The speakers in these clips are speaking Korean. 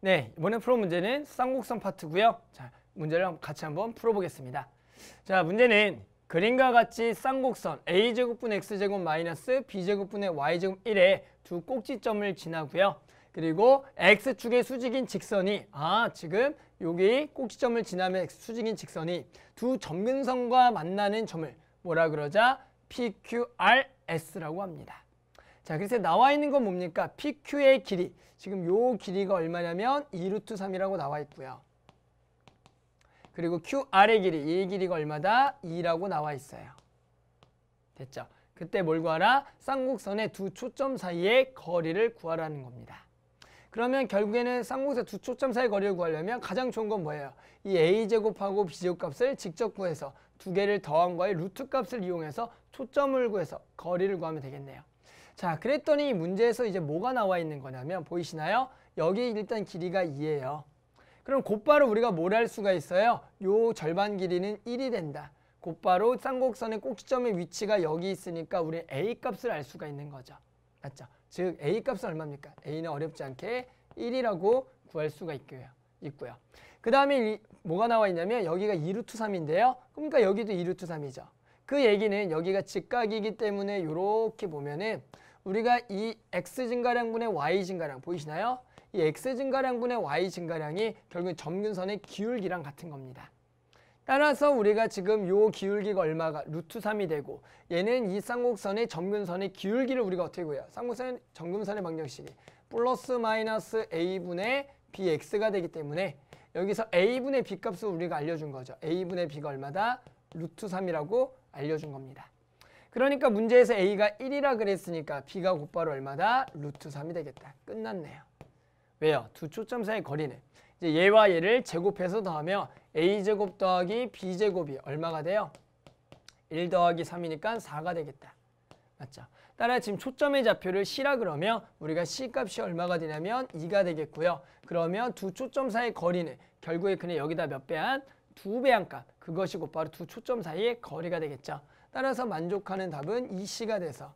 네, 이번에 풀어 문제는 쌍곡선 파트고요. 자, 문제를 같이 한번 풀어보겠습니다. 자, 문제는 그림과 같이 쌍곡선 a제곱분 x제곱 마이너스 b제곱분의 y제곱 1에 두 꼭지점을 지나고요. 그리고 x축의 수직인 직선이 아 지금 여기 꼭지점을 지나면 수직인 직선이 두 점근선과 만나는 점을 뭐라 그러자 PQRS라고 합니다. 자, 그래서 나와 있는 건 뭡니까? PQ의 길이. 지금 요 길이가 얼마냐면 2루트 3이라고 나와 있고요. 그리고 QR의 길이, 이 길이가 얼마다? 2라고 나와 있어요. 됐죠? 그때 뭘 구하라? 쌍곡선의 두 초점 사이의 거리를 구하라는 겁니다. 그러면 결국에는 쌍곡선 의두 초점 사이 의 거리를 구하려면 가장 좋은 건 뭐예요? 이 A제곱하고 B제곱 값을 직접 구해서 두 개를 더한 거에 루트 값을 이용해서 초점을 구해서 거리를 구하면 되겠네요. 자, 그랬더니 문제에서 이제 뭐가 나와 있는 거냐면 보이시나요? 여기 일단 길이가 2예요. 그럼 곧바로 우리가 뭘 할 수가 있어요? 요 절반 길이는 1이 된다. 곧바로 쌍곡선의 꼭지점의 위치가 여기 있으니까 우리 A값을 알 수가 있는 거죠. 맞죠? 즉 A값은 얼마입니까? A는 어렵지 않게 1이라고 구할 수가 있고요. 있고요. 그 다음에 뭐가 나와 있냐면 여기가 2루트 3인데요. 그러니까 여기도 2루트 3이죠. 그 얘기는 여기가 직각이기 때문에 이렇게 보면은 우리가 이 x 증가량분의 y 증가량 보이시나요? 이 x 증가량분의 y 증가량이 결국 점균선의 기울기랑 같은 겁니다. 따라서 우리가 지금 요 기울기가 얼마가 루트 3이 되고 얘는 이 쌍곡선의 점균선의 기울기를 우리가 어떻게 구해요? 쌍곡선 점균선의 방정식이 플러스 마이너스 a분의 bx가 되기 때문에 여기서 a분의 b값을 우리가 알려준 거죠. a분의 b가 얼마다? 루트 3이라고 알려준 겁니다. 그러니까 문제에서 A가 1이라 그랬으니까 B가 곧바로 얼마다? 루트 3이 되겠다. 끝났네요. 왜요? 두 초점 사이 거리는 이제 얘와 얘를 제곱해서 더하며 A제곱 더하기 B제곱이 얼마가 돼요? 1 더하기 3이니까 4가 되겠다. 맞죠? 따라 지금 초점의 좌표를 C라 그러면 우리가 C값이 얼마가 되냐면 2가 되겠고요. 그러면 두 초점 사이 거리는 결국에 그냥 여기다 몇 배한? 두 배한 값. 그것이 곧바로 두 초점 사이의 거리가 되겠죠. 따라서 만족하는 답은 이 c 가 돼서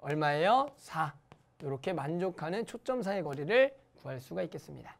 얼마예요? 4. 이렇게 만족하는 초점 사의 거리를 구할 수가 있겠습니다.